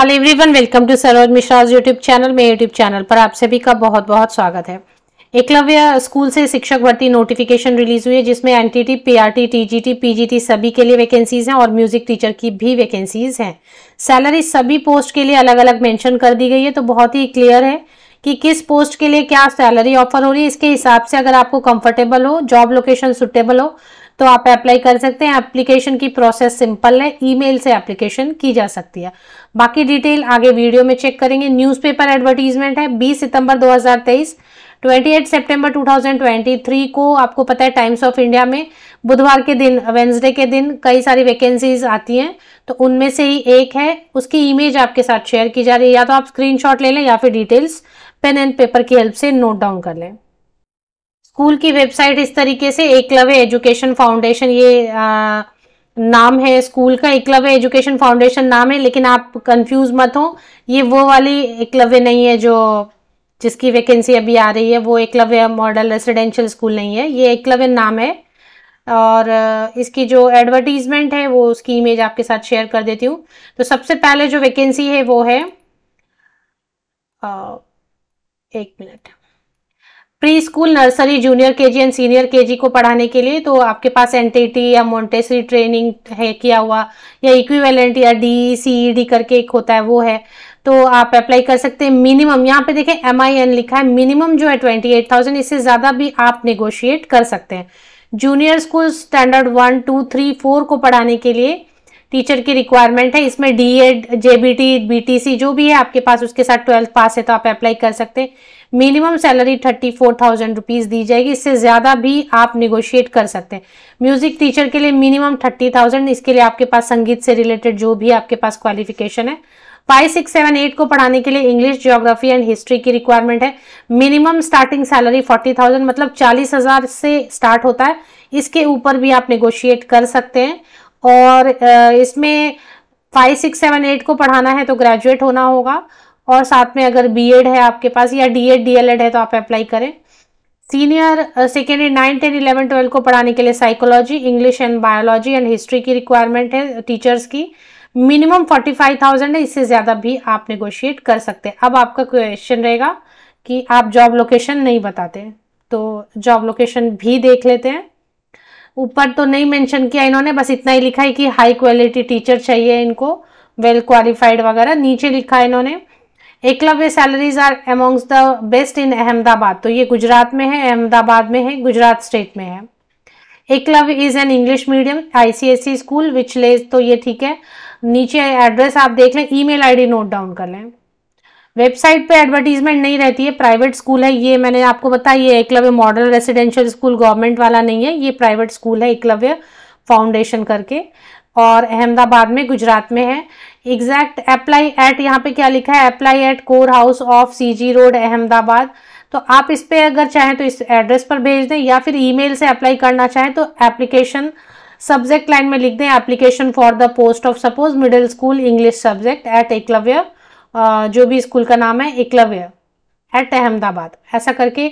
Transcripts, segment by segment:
hello everyone welcome to Saroj Mishra's YouTube channel में YouTube channel पर आप सभी का बहुत बहुत स्वागत है एकलव्य स्कूल से शिक्षक भर्ती नोटिफिकेशन रिलीज हुई है जिसमें एनटीटी, पीआरटी, टीजीटी, पीजीटी सभी के लिए वैकेंसीज हैं और म्यूजिक टीचर की भी वैकेंसीज हैं सैलरी सभी पोस्ट के लिए अलग अलग मैंशन कर दी गई है तो बहुत ही क्लियर है कि किस पोस्ट के लिए क्या सैलरी ऑफर हो रही है इसके हिसाब से अगर आपको कंफर्टेबल हो जॉब लोकेशन सुटेबल हो तो आप अप्लाई कर सकते हैं एप्लीकेशन की प्रोसेस सिंपल है ईमेल से एप्लीकेशन की जा सकती है बाकी डिटेल आगे वीडियो में चेक करेंगे न्यूज़पेपर एडवर्टीजमेंट है 20 सितंबर 2023 28 सितंबर 2023 को आपको पता है टाइम्स ऑफ इंडिया में बुधवार के दिन वेंसडे के दिन कई सारी वैकेंसीज आती हैं तो उनमें से ही एक है उसकी इमेज आपके साथ शेयर की जा रही है या तो आप स्क्रीनशॉट ले लें या फिर डिटेल्स पेन एंड पेपर की हेल्प से नोट डाउन कर लें स्कूल की वेबसाइट इस तरीके से एकलव्य एजुकेशन फाउंडेशन ये आ, नाम है स्कूल का एकलव्य एजुकेशन फाउंडेशन नाम है लेकिन आप कंफ्यूज मत हो ये वो वाली एकलव्य नहीं है जो जिसकी वैकेंसी अभी आ रही है वो एकलव्य मॉडल रेसिडेंशियल स्कूल नहीं है ये एकलव्य नाम है और इसकी जो एडवर्टीजमेंट है वो उसकी इमेज आपके साथ शेयर कर देती हूँ तो सबसे पहले जो वैकेंसी है वो है एक minute pre school nursery junior K G and senior के जी को पढ़ाने के लिए तो आपके पास टी या मोन्टेसरी ट्रेनिंग है किया हुआ या इक्विवेलेंट या डी डी e, करके एक होता है वो है तो आप अप्लाई कर सकते हैं मिनिमम यहाँ पे देखें एम आई एन लिखा है मिनिमम जो है ट्वेंटी एट थाउजेंड इससे ज़्यादा भी आप नेगोशिएट कर सकते हैं junior school standard one two three four को पढ़ाने के लिए टीचर की रिक्वायरमेंट है इसमें D Ed J B T B T C जो भी है आपके पास उसके साथ ट्वेल्थ पास है तो आप अप्लाई कर सकते हैं minimum salary thirty four thousand rupees दी जाएगी इससे ज़्यादा भी आप निगोशिएट कर सकते हैं म्यूज़िक टीचर के लिए मिनिमम थर्टी थाउजेंड इसके लिए आपके पास संगीत से रिलेटेड जो भी आपके पास क्वालिफिकेशन है फाइव सिक्स सेवन एट को पढ़ाने के लिए इंग्लिश ज्योग्राफी एंड हिस्ट्री की रिक्वायरमेंट है minimum starting salary forty thousand मतलब चालीस हज़ार से स्टार्ट होता है इसके ऊपर भी आप निगोशिएट कर सकते हैं और इसमें फाइव सिक्स सेवन एट को पढ़ाना है तो ग्रेजुएट होना होगा और साथ में अगर बीएड है आपके पास या डीएड डीएलएड है तो आप अप्लाई करें senior secondary nine ten eleven twelve को पढ़ाने के लिए psychology English and biology and history की रिक्वायरमेंट है टीचर्स की मिनिमम फोर्टी फाइव थाउजेंड है इससे ज़्यादा भी आप नेगोशिएट कर सकते हैं अब आपका क्वेश्चन रहेगा कि आप जॉब लोकेशन नहीं बताते तो जॉब लोकेशन भी देख लेते हैं ऊपर तो नहीं मेंशन किया इन्होंने बस इतना ही लिखा है कि हाई क्वालिटी टीचर चाहिए इनको वेल क्वालिफाइड वगैरह नीचे लिखा है इन्होंने Eklavya salaries are amongst the best in Ahmedabad तो ये गुजरात में है अहमदाबाद में है गुजरात स्टेट में है Eklavya is an English medium ICSE school which lays तो ये ठीक है नीचे एड्रेस आप देख लें ईमेल आईडी नोट डाउन कर लें वेबसाइट पे एडवर्टीजमेंट नहीं रहती है प्राइवेट स्कूल है ये मैंने आपको बताया ये Eklavya model residential school government वाला नहीं है ये प्राइवेट स्कूल है एकलव्य फाउंडेशन करके और अहमदाबाद में गुजरात में है एग्जैक्ट अप्लाई एट यहाँ पे क्या लिखा है apply at core house of CG road Ahmedabad तो आप इस पर अगर चाहें तो इस एड्रेस पर भेज दें या फिर ईमेल से अप्लाई करना चाहें तो एप्लीकेशन सब्जेक्ट लाइन में लिख दें application for the post of suppose middle school English subject at Eklavya जो भी स्कूल का नाम है एकलव्य एट अहमदाबाद ऐसा करके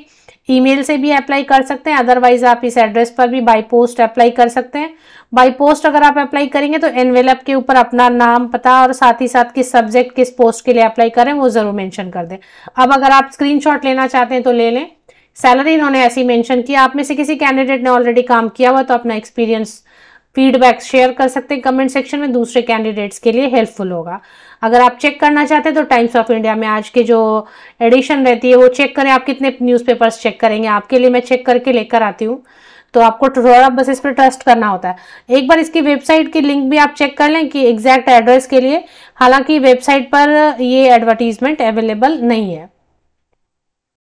ईमेल से भी अप्लाई कर सकते हैं अदरवाइज आप इस एड्रेस पर भी बाई पोस्ट अप्लाई कर सकते हैं बाई पोस्ट अगर आप अप्लाई करेंगे तो एनवेलप के ऊपर अपना नाम पता और साथ ही साथ किस सब्जेक्ट किस पोस्ट के लिए अप्लाई करें वो ज़रूर मेंशन कर दें अब अगर आप स्क्रीनशॉट लेना चाहते हैं तो ले लें सैलरी इन्होंने ऐसी मेंशन किया आप में से किसी कैंडिडेट ने ऑलरेडी काम किया हुआ तो अपना एक्सपीरियंस फीडबैक शेयर कर सकते हैं कमेंट सेक्शन में दूसरे कैंडिडेट्स के लिए हेल्पफुल होगा अगर आप चेक करना चाहते हैं तो टाइम्स ऑफ इंडिया में आज के जो एडिशन रहती है वो चेक करें आप कितने न्यूज़पेपर्स चेक करेंगे आपके लिए मैं चेक करके लेकर आती हूँ तो आपको थोड़ा बस इस पर ट्रस्ट करना होता है एक बार इसकी वेबसाइट की लिंक भी आप चेक कर लें कि एग्जैक्ट एड्रेस के लिए हालांकि वेबसाइट पर ये एडवर्टीजमेंट अवेलेबल नहीं है